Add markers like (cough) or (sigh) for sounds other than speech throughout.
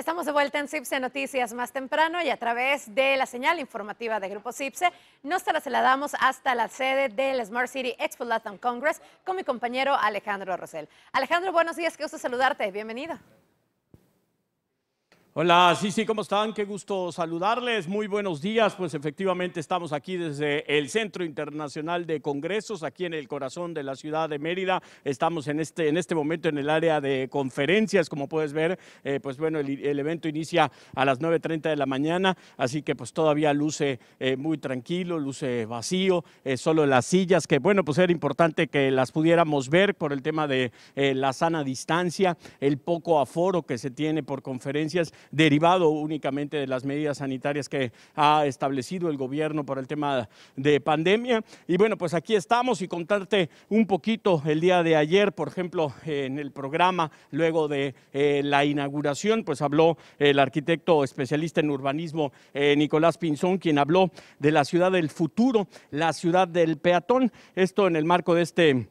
Estamos de vuelta en CIPSE Noticias más temprano y a través de la señal informativa de Grupo CIPSE nos trasladamos hasta la sede del Smart City Expo Latin Congress con mi compañero Alejandro Rosell. Alejandro, buenos días, qué gusto saludarte, bienvenido. Hola, sí, sí, ¿cómo están? Qué gusto saludarles. Muy buenos días. Pues efectivamente estamos aquí desde el Centro Internacional de Congresos, aquí en el corazón de la ciudad de Mérida. Estamos en este, en este momento en el área de conferencias, como puedes ver. Eh, pues bueno, el, evento inicia a las 9.30 de la mañana, así que pues todavía luce eh, muy tranquilo, luce vacío, eh, solo las sillas, que bueno, pues era importante que las pudiéramos ver por el tema de la sana distancia, el poco aforo que se tiene por conferencias derivado únicamente de las medidas sanitarias que ha establecido el gobierno por el tema de pandemia. Y bueno, pues aquí estamos y contarte un poquito el día de ayer, por ejemplo, en el programa, luego de eh, la inauguración, pues habló el arquitecto especialista en urbanismo eh, Nicolás Pinzón, quien habló de la ciudad del futuro, la ciudad del peatón. Esto en el marco de este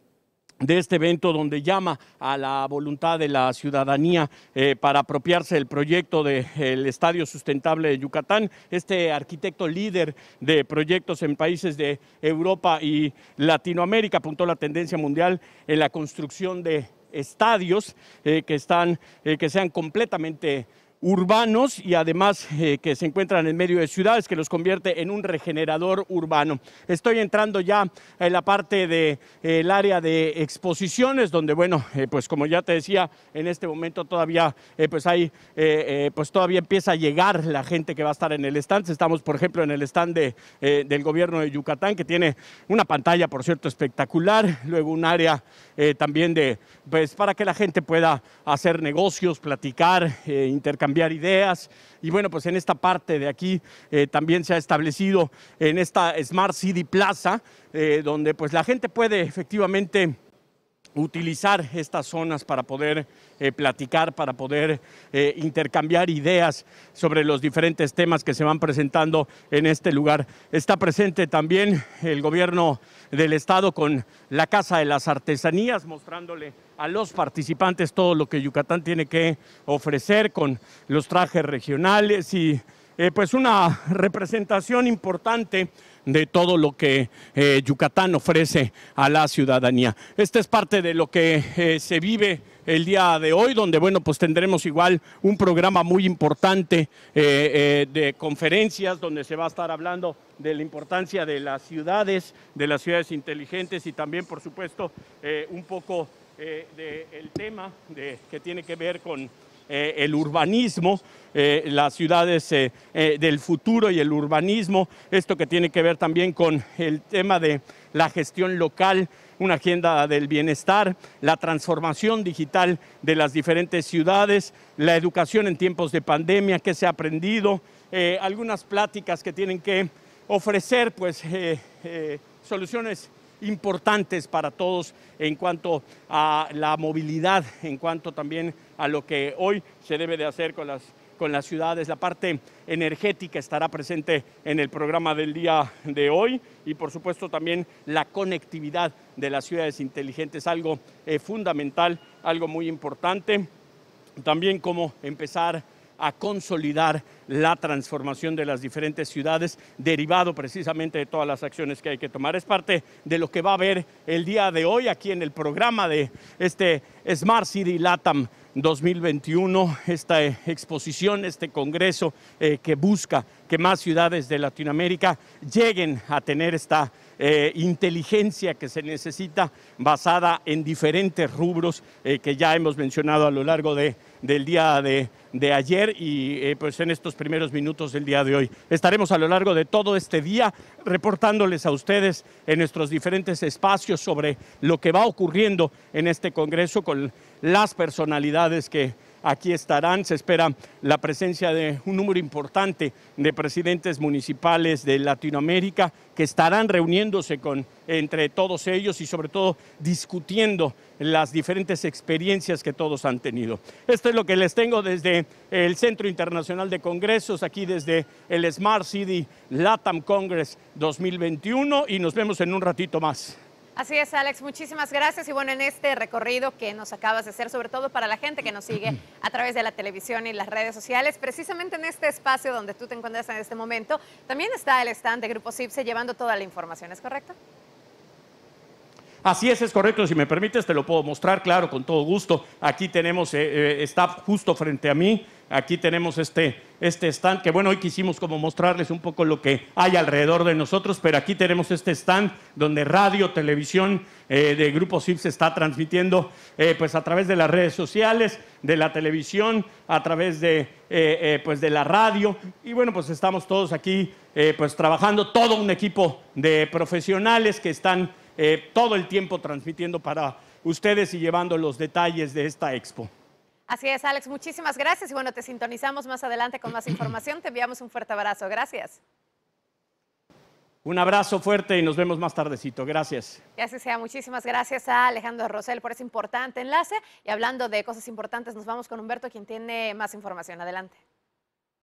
de este evento donde llama a la voluntad de la ciudadanía eh, para apropiarse del proyecto del Estadio Sustentable de Yucatán. Este arquitecto líder de proyectos en países de Europa y Latinoamérica apuntó la tendencia mundial en la construcción de estadios eh, que, están, eh, que sean completamente urbanos y además eh, que se encuentran en medio de ciudades que los convierte en un regenerador urbano. Estoy entrando ya en la parte del eh, área de exposiciones donde bueno, eh, pues como ya te decía, en este momento todavía pues hay pues todavía empieza a llegar la gente que va a estar en el stand. Estamos por ejemplo en el stand del gobierno de Yucatán que tiene una pantalla por cierto espectacular, luego un área también de pues para que la gente pueda hacer negocios, platicar, intercambiar cambiar ideas. Y bueno, pues en esta parte de aquí eh, también se ha establecido en esta Smart City Plaza, eh, donde pues la gente puede efectivamente utilizar estas zonas para poder eh, platicar, para poder eh, intercambiar ideas sobre los diferentes temas que se van presentando en este lugar. Está presente también el gobierno del estado con la Casa de las Artesanías, mostrándole a los participantes todo lo que Yucatán tiene que ofrecer con los trajes regionales y eh, pues una representación importante de todo lo que eh, Yucatán ofrece a la ciudadanía. Esta es parte de lo que eh, se vive el día de hoy, donde bueno, pues tendremos igual un programa muy importante eh, de conferencias, donde se va a estar hablando de la importancia de las ciudades, de las ciudades inteligentes y también, por supuesto, un poco del tema de, que tiene que ver con eh, el urbanismo, eh, las ciudades eh, del futuro y el urbanismo, esto que tiene que ver también con el tema de la gestión local, una agenda del bienestar, la transformación digital de las diferentes ciudades, la educación en tiempos de pandemia, qué se ha aprendido, algunas pláticas que tienen que ofrecer pues, soluciones importantes para todos en cuanto a la movilidad, en cuanto también a lo que hoy se debe de hacer con las ciudades. La parte energética estará presente en el programa del día de hoy y por supuesto también la conectividad de las ciudades inteligentes, algo eh, fundamental, algo muy importante. También cómo empezar a consolidar la transformación de las diferentes ciudades, derivado precisamente de todas las acciones que hay que tomar. Es parte de lo que va a haber el día de hoy aquí en el programa de este Smart City Latam 2021, esta exposición, este congreso eh, que busca que más ciudades de Latinoamérica lleguen a tener esta eh, inteligencia que se necesita basada en diferentes rubros eh, que ya hemos mencionado a lo largo de, del día de hoy de ayer y eh, pues en estos primeros minutos del día de hoy. Estaremos a lo largo de todo este día reportándoles a ustedes en nuestros diferentes espacios sobre lo que va ocurriendo en este Congreso con las personalidades que aquí estarán. Se espera la presencia de un número importante de presidentes municipales de Latinoamérica que estarán reuniéndose con entre todos ellos y sobre todo discutiendo las diferentes experiencias que todos han tenido. Esto es lo que les tengo desde el Centro Internacional de Congresos, aquí desde el Smart City LATAM Congress 2021 y nos vemos en un ratito más. Así es, Alex, muchísimas gracias. Y bueno, en este recorrido que nos acabas de hacer, sobre todo para la gente que nos sigue (clears throat) a través de la televisión y las redes sociales, precisamente en este espacio donde tú te encuentras en este momento, también está el stand de Grupo CIPSE llevando toda la información, ¿es correcto? Así es, es correcto. Si me permites, te lo puedo mostrar, claro, con todo gusto. Aquí tenemos, eh, eh, está justo frente a mí Aquí tenemos este, este, stand, que bueno, hoy quisimos como mostrarles un poco lo que hay alrededor de nosotros, pero aquí tenemos este stand donde radio, televisión eh, de Grupo CIF se está transmitiendo eh, pues a través de las redes sociales, de la televisión, a través de, eh, pues de la radio. Y bueno, pues estamos todos aquí pues trabajando, todo un equipo de profesionales que están todo el tiempo transmitiendo para ustedes y llevando los detalles de esta expo. Así es, Alex, muchísimas gracias y bueno, te sintonizamos más adelante con más información. Te enviamos un fuerte abrazo, gracias. Un abrazo fuerte y nos vemos más tardecito. Gracias. Ya así sea. Muchísimas gracias a Alejandro Rosel por ese importante enlace. Y hablando de cosas importantes, nos vamos con Humberto, quien tiene más información. Adelante.